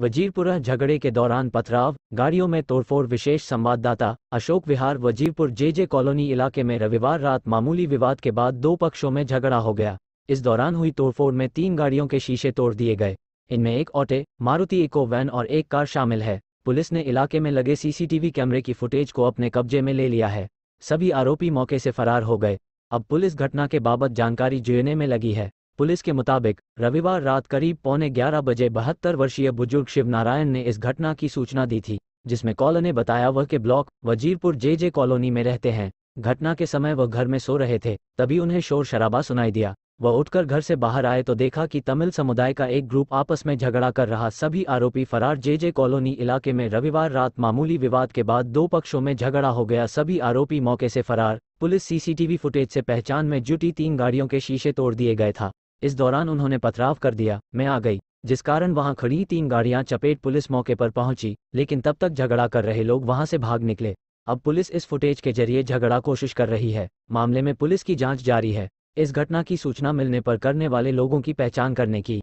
वजीरपुरा झगड़े के दौरान पथराव गाड़ियों में तोड़फोड़ विशेष संवाददाता अशोक विहार वजीरपुर जेजे कॉलोनी इलाके में रविवार रात मामूली विवाद के बाद दो पक्षों में झगड़ा हो गया इस दौरान हुई तोड़फोड़ में तीन गाड़ियों के शीशे तोड़ दिए गए इनमें एक ऑटे मारुति इको वैन और एक कार शामिल है पुलिस ने इलाके में लगे सीसीटीवी कैमरे की फुटेज को अपने कब्जे में ले लिया है सभी आरोपी मौके से फरार हो गए अब पुलिस घटना के बाबत जानकारी जुड़ने में लगी है पुलिस के मुताबिक रविवार रात करीब पौने ग्यारह बजे बहत्तर वर्षीय बुजुर्ग शिव नारायण ने इस घटना की सूचना दी थी जिसमें कॉलर ने बताया वह K block Wazirpur J J colony में रहते हैं घटना के समय वह घर में सो रहे थे तभी उन्हें शोर शराबा सुनाई दिया वह उठकर घर से बाहर आए तो देखा कि तमिल समुदाय का एक ग्रुप आपस में झगड़ा कर रहा सभी आरोपी फरार जे जे कॉलोनी इलाके में रविवार रात मामूली विवाद के बाद दो पक्षों में झगड़ा हो गया सभी आरोपी मौके से फरार पुलिस सीसीटीवी फुटेज से पहचान में जुटी तीन गाड़ियों के शीशे तोड़ दिए गए था इस दौरान उन्होंने पथराव कर दिया मैं आ गई जिस कारण वहां खड़ी तीन गाड़ियां चपेट पुलिस मौके पर पहुंची लेकिन तब तक झगड़ा कर रहे लोग वहां से भाग निकले अब पुलिस इस फुटेज के जरिए झगड़ा कोशिश कर रही है मामले में पुलिस की जांच जारी है इस घटना की सूचना मिलने पर करने वाले लोगों की पहचान करने की